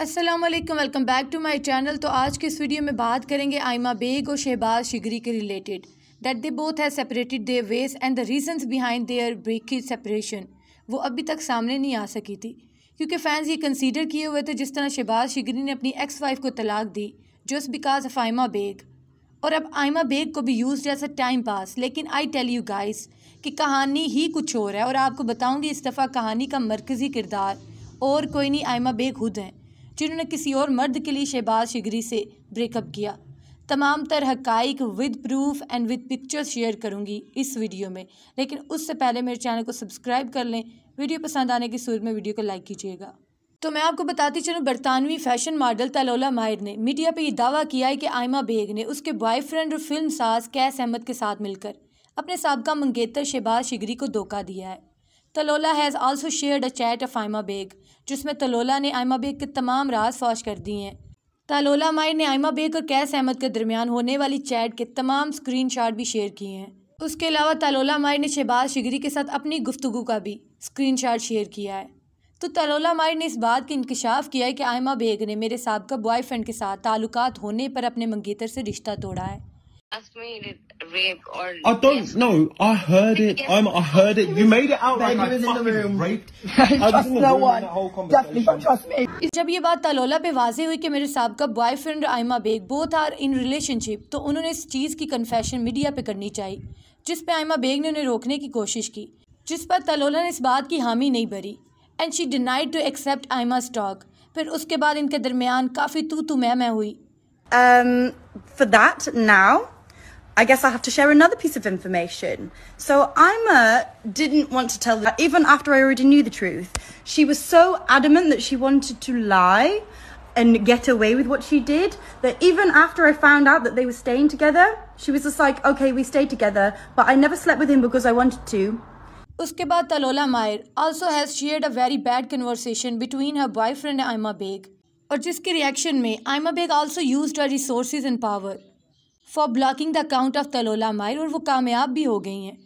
Aslam welcome back to my channel तो आज के इस वीडियो में बात करेंगे आयमा बेग और शहबाज शिगरी के related date they both have separated their ways and the reasons behind their breakage separation वो अभी तक सामने नहीं आ सकी थी क्योंकि फैंस ये कंसीडर किए हुए थे जिस तरह शहबाज शिगरी ने अपनी एक्स वाइफ को तलाक दी just because of Aima Baig और अब आयमा बेग को भी यूज़ जैसा टाइम पास लेकिन आई टेल यू गाइस कि कहानी ही कुछ और है और आपको बताऊँगी इस दफ़ा कहानी का मरकज़ी किरदार और कोई नहीं आयमा बेग खुद हैं जिन्होंने किसी और मर्द के लिए शहबाज शिगरी से ब्रेकअप किया तमाम तरह हकाइक with proof and with pictures share करूँगी इस वीडियो में लेकिन उससे पहले मेरे चैनल को सब्सक्राइब कर लें वीडियो पसंद आने की सूरत में वीडियो को लाइक कीजिएगा तो मैं आपको बताती चलूँ बरतानवी फैशन मॉडल तलोला माहिर ने मीडिया पर यह दावा किया है कि आयमा बेग ने उसके बॉयफ्रेंड और फिल्म साज कैस अहमद के साथ मिलकर अपने सबका मंगेतर शहबाज शिगरी को धोखा दिया है तलोला has also shared a chat of Aima Baig जिसमें तलोला ने आयमा बेग के तमाम राज फाश कर दिए हैं तालोला मायर ने आयमा बेग और कैस अहमद के दरमियान होने वाली चैट के तमाम स्क्रीन शॉट भी शेयर किए हैं उसके अलावा तलोला मायर ने शहबाज शिगरी के साथ अपनी गुफ्तु का भी स्क्रीन शॉट शेयर किया है तो तलोला मायर ने इस बात का इंकशाफ किया है कि आयमा बेग ने मेरे सबका बॉयफ्रेंड के साथ ताल्लुक होने पर अपने मंगेतर से रिश्ता तोड़ा है Or I don't know. I heard it. I'm, I heard it. You made it out like I was in the room. Raped. I was in the room in that whole जब ये बात तलोला पे वाजे हुई कि मेरे का boyfriend Aima Baig both are in relationship तो उन्होंने इस चीज़ की कन्फेशन मीडिया पे करनी चाहिए जिस पे आयमा बेग ने उन्हें रोकने की कोशिश की जिस पर तलोला ने इस बात की हामी नहीं भरी and she denied to accept Aima stock फिर उसके बाद इनके दरमियान काफ़ी तू तू मैं मैं हुई um, for that now I guess I have to share another piece of information. So Ima didn't want to tell, the, even after I already knew the truth. She was so adamant that she wanted to lie and get away with what she did that even after I found out that they were staying together, she was just like, okay, we stayed together, but I never slept with him because I wanted to. Uske baad Talola मायर also has shared a very bad conversation between her boyfriend Aima Beg और जिसके reaction, me Aima Beg also used her resources and power for blocking the account of मायर और वो कामयाब भी हो गई हैं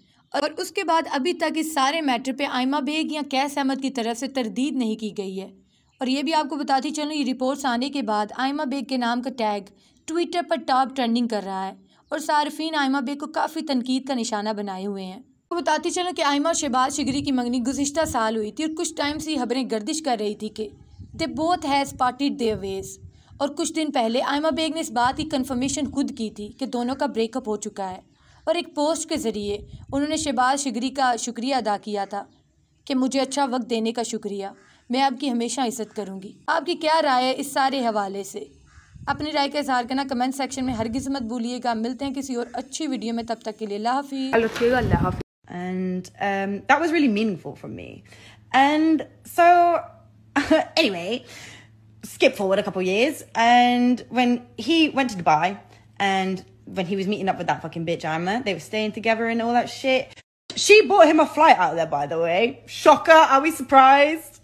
और उसके बाद अभी तक इस सारे मैटर पे आयमा बेग या कैस अहमद की तरफ से तरदीद नहीं की गई है और ये भी आपको बताती चलूँ ये रिपोर्ट्स आने के बाद आयमा बेग के नाम का टैग ट्विटर पर टॉप ट्रेंडिंग कर रहा है और सार्फिन आयमा बेग को काफ़ी तनकीद का निशाना बनाए हुए हैं वो बताती चलूँ कि आयमा और शहबाज शिगरी की मंगनी गुज्तर साल हुई थी और कुछ टाइम से खबरें गर्दिश कर रही थी कि they both has party their ways और कुछ दिन पहले आयमा बेग ने इस बात की कन्फर्मेशन खुद की थी कि दोनों का ब्रेकअप हो चुका है और एक पोस्ट के ज़रिए उन्होंने शहबाज शिगरी का शुक्रिया अदा किया था कि मुझे अच्छा वक्त देने का शुक्रिया मैं आपकी हमेशा इज्जत करूँगी आपकी क्या राय है इस सारे हवाले से अपनी राय का इजहार करना कमेंट सेक्शन में हर किस्मत भूलिएगा मिलते हैं किसी और अच्छी वीडियो में तब तक के लिए And um, that was really meaningful for me. And so, anyway, skip forward a couple years, and when he went to Dubai, and when he was meeting up with that fucking bitch Emma, they were staying together and all that shit. She bought him a flight out there, by the way. Shocker! Are we surprised?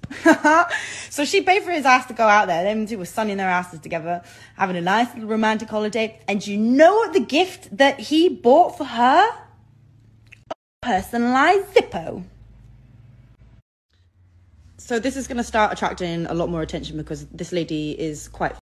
so she paid for his ass to go out there. Them two were sunning their asses together, having a nice little romantic holiday. And you know what the gift that he bought for her? A personalized Zippo so this is going to start attracting a lot more attention because this lady is quite